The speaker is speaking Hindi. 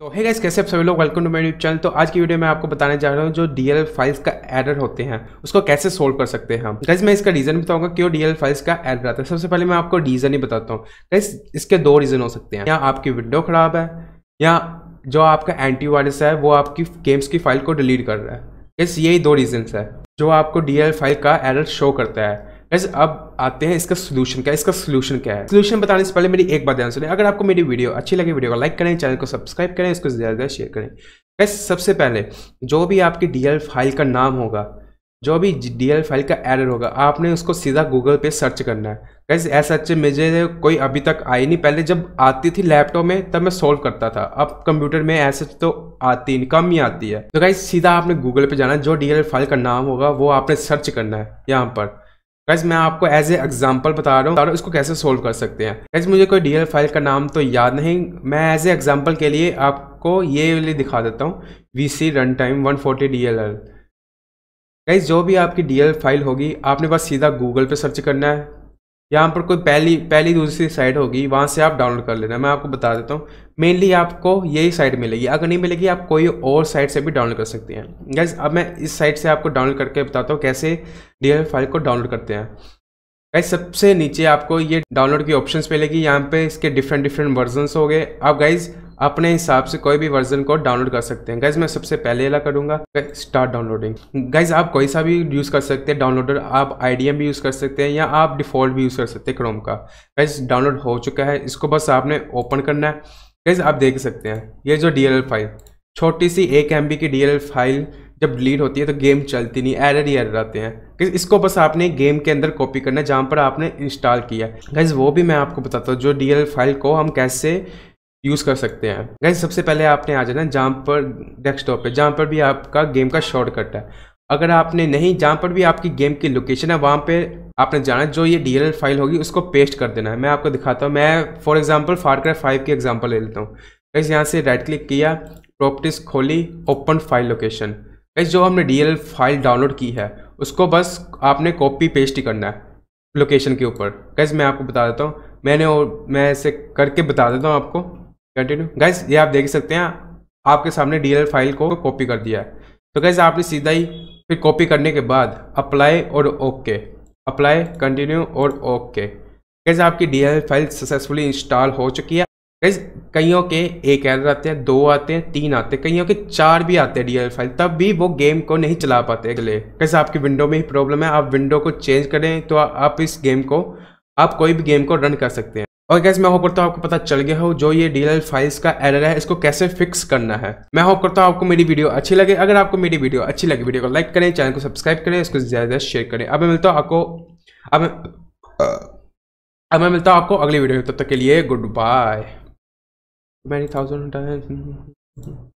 तो हे गाइस कैसे आप सभी लोग welcome to my YouTube channel तो आज की वीडियो में आपको बताने जा रहा हूँ जो डीएल फाइल्स का एरर होते हैं उसको कैसे सोल्व कर सकते हैं हम गाइस मैं इसका रीजन बताऊंगा क्यों डीएल फाइल्स का एरर आता है सबसे पहले मैं आपको रीजन ही बताता हूँ गाइस इसके दो रीजन हो सकते हैं या आपकी विंडो खराब है या जो आपका एंटी वायरस है वो आपकी गेम्स की फाइल को डिलीट कर रहा है कैसे यही दो रीजन्स है जो आपको डी फाइल का एरर शो करता है वैसे अब आते हैं इसका सोल्यूशन क्या इसका सोल्यूशन क्या है सोल्यूशन बताने से पहले मेरी एक बात ध्यान सुनिए अगर आपको मेरी वीडियो अच्छी लगी वीडियो को लाइक करें चैनल को सब्सक्राइब करें इसको ज़्यादा ज़्यादा शेयर करें वैसे सबसे पहले जो भी आपकी डी फाइल का नाम होगा जो भी डी फाइल का एरर होगा आपने उसको सीधा गूगल पे सर्च करना है कैसे ऐसा अच्छे मुझे कोई अभी तक आई नहीं पहले जब आती थी लैपटॉप में तब मैं सॉल्व करता था अब कंप्यूटर में ऐसे तो आती नहीं कम ही आती है तो कैसे सीधा आपने गूगल पे जाना है जो डी फाइल का नाम होगा वो आपने सर्च करना है यहाँ पर गैस मैं आपको एज ए एग्जाम्पल बता रहा हूँ इसको कैसे सोल्व कर सकते हैं गैस मुझे कोई डीएल फाइल का नाम तो याद नहीं मैं एज ए एग्जाम्पल के लिए आपको ये वाली दिखा देता हूँ V C run time one forty D L L guys जो भी आपकी डीएल फाइल होगी आपने बस सीधा गूगल पे सर्च करना है यहाँ पर कोई पहली पहली दूसरी साइट होगी वहाँ से आप डाउनलोड कर लेना मैं आपको बता देता हूँ मेनली आपको यही साइट मिलेगी अगर नहीं मिलेगी आप कोई और साइट से भी डाउनलोड कर सकते हैं गैस अब मैं इस साइट से आपको डाउनलोड करके बताता हूँ कैसे डी फाइल को डाउनलोड करते हैं गाइज़ सबसे नीचे आपको ये डाउनलोड की ऑप्शंस मिलेगी यहाँ पे इसके डिफरेंट डिफरेंट वर्जनस हो गए अब गाइज़ अपने हिसाब से कोई भी वर्जन को डाउनलोड कर सकते हैं गाइज मैं सबसे पहले अला करूँगा स्टार्ट डाउनलोडिंग गाइज आप कोई सा भी यूज़ कर सकते हैं डाउनलोडर आप आई भी यूज़ कर सकते हैं या आप डिफ़ॉल्ट भी यूज़ कर सकते हैं क्रोम का गाइज डाउनलोड हो चुका है इसको बस आपने ओपन करना है गाइज आप देख सकते हैं ये जो डी फाइल छोटी सी एक एम की डी फाइल जब डिलीट होती है तो गेम चलती नहीं एरर ही एरर आते हैं इसको बस आपने गेम के अंदर कॉपी करना है जहाँ पर आपने इंस्टॉल किया है गाइज वो भी मैं आपको बताता हूँ जो डी फाइल को हम कैसे यूज़ कर सकते हैं गाइज सबसे पहले आपने आ जाना जहाँ पर डेस्कटॉप पे जहाँ पर भी आपका गेम का शॉर्टकट है अगर आपने नहीं जहाँ पर भी आपकी गेम की लोकेशन है वहाँ पे आपने जाना जो ये डी फाइल होगी उसको पेस्ट कर देना है मैं आपको दिखाता हूँ मैं फॉर एग्जाम्पल फारक्राई फाइव की एग्जाम्पल ले लेता हूँ गाइज यहाँ से राइट क्लिक किया प्रॉपर्टीज़ खोली ओपन फाइल लोकेशन गाइज जो हमने डी फाइल डाउनलोड की है उसको बस आपने कॉपी पेस्ट ही करना है लोकेशन के ऊपर गाइज मैं आपको बता देता हूँ मैंने और मैं ऐसे करके बता देता हूँ आपको कंटिन्यू गैस ये आप देख सकते हैं आपके सामने डी फाइल को कॉपी कर दिया है तो गैस आपने सीधा ही फिर कॉपी करने के बाद अप्लाई और ओके अप्लाई कंटिन्यू और ओके कैसे आपकी डी फाइल सक्सेसफुली इंस्टॉल हो चुकी है कैसे कईयों के एक एरर आते हैं दो आते हैं तीन आते हैं कईयों के चार भी आते हैं डी फाइल तब भी वो गेम को नहीं चला पाते अगले कैसे आपकी विंडो में ही प्रॉब्लम है आप विंडो को चेंज करें तो आप इस गेम को आप कोई भी गेम को रन कर सकते हैं और गैस मैं होप करता हूँ आपको पता चल गया हो जो ये डीएल फाइल्स का एरर है इसको कैसे फिक्स करना है मैं होप करता हूँ आपको मेरी वीडियो अच्छी लगे अगर आपको मेरी वीडियो अच्छी लगी वीडियो को लाइक करें चैनल को सब्सक्राइब करें इसको ज़्यादा ज़्यादा शेयर करें अब मिलता हूँ आपको अब अब मैं मिलता हूँ आपको अगली वीडियो में तब तक के लिए गुड बाय मैनी थाउजेंड